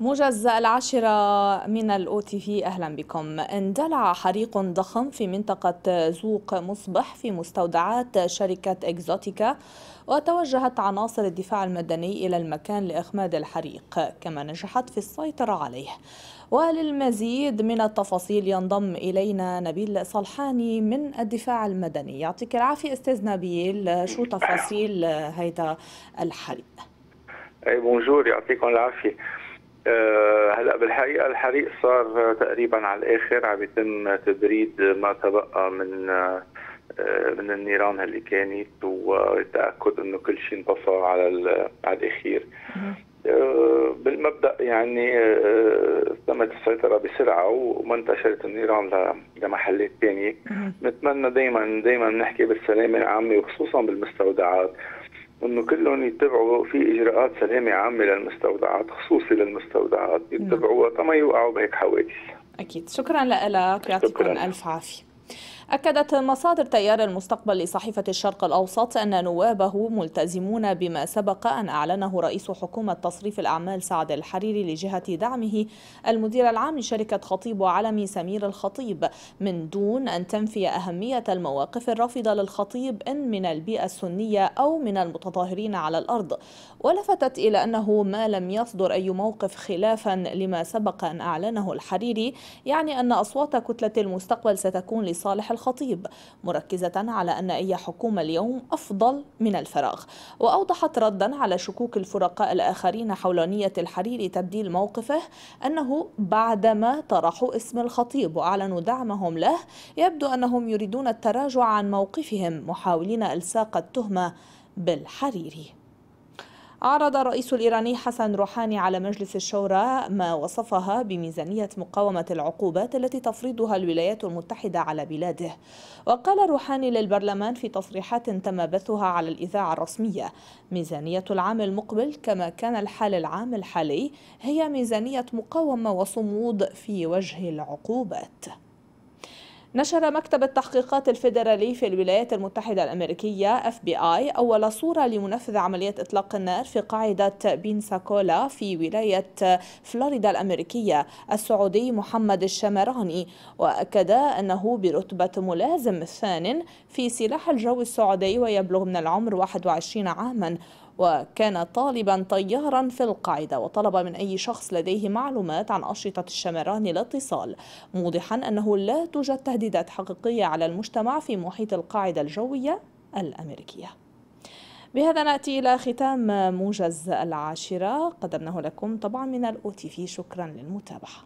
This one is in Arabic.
موجز العاشرة من الأو تي في أهلا بكم اندلع حريق ضخم في منطقة زوق مصبح في مستودعات شركة إكزوتيكا وتوجهت عناصر الدفاع المدني إلى المكان لإخماد الحريق كما نجحت في السيطرة عليه وللمزيد من التفاصيل ينضم إلينا نبيل صلحاني من الدفاع المدني يعطيك العافية أستاذ نبيل شو تفاصيل هذا الحريق أي بونجور يعطيكم العافية آه، هلا بالحقيقه الحريق صار تقريبا على الاخر عم يتم تبريد ما تبقى من آه، من النيران اللي كانت والتاكد انه كل شيء انطفى على على الاخير آه، بالمبدا يعني تمت السيطره بسرعه وما انتشرت النيران لمحلات ثانيه نتمنى دائما دائما نحكي بالسلامه العامه وخصوصا بالمستودعات انه كلهم يتبعوا في اجراءات سلامه عامه للمستودعات خصوصي للمستودعات يتبعوها طما يوقعوا بهيك حوادث اكيد شكرا لك يعطيكم الف عافيه أكدت مصادر تيار المستقبل لصحيفة الشرق الأوسط أن نوابه ملتزمون بما سبق أن أعلنه رئيس حكومة تصريف الأعمال سعد الحريري لجهة دعمه المدير العام لشركة خطيب وعلمي سمير الخطيب من دون أن تنفي أهمية المواقف الرافضة للخطيب إن من البيئة السنية أو من المتظاهرين على الأرض ولفتت إلى أنه ما لم يصدر أي موقف خلافا لما سبق أن أعلنه الحريري يعني أن أصوات كتلة المستقبل ستكون لصالح الخطيب مركزة على أن أي حكومة اليوم أفضل من الفراغ وأوضحت ردا على شكوك الفرقاء الآخرين حول نية الحريري تبديل موقفه أنه بعدما طرحوا اسم الخطيب وأعلنوا دعمهم له يبدو أنهم يريدون التراجع عن موقفهم محاولين إلساق التهمة بالحريري عرض الرئيس الإيراني حسن روحاني على مجلس الشورى ما وصفها بميزانية مقاومة العقوبات التي تفرضها الولايات المتحدة على بلاده وقال روحاني للبرلمان في تصريحات تم بثها على الإذاعة الرسمية ميزانية العام المقبل كما كان الحال العام الحالي هي ميزانية مقاومة وصمود في وجه العقوبات نشر مكتب التحقيقات الفيدرالي في الولايات المتحدة الأمريكية FBI أول صورة لمنفذ عملية إطلاق النار في قاعدة بينساكولا في ولاية فلوريدا الأمريكية السعودي محمد الشمراني وأكد أنه برتبة ملازم ثان في سلاح الجو السعودي ويبلغ من العمر 21 عاما وكان طالبا طيارا في القاعدة وطلب من أي شخص لديه معلومات عن أشرطة الشمران الاتصال موضحا أنه لا توجد تهديدات حقيقية على المجتمع في محيط القاعدة الجوية الأمريكية بهذا نأتي إلى ختام موجز العاشرة قدمناه لكم طبعا من الأو تي في شكرا للمتابعة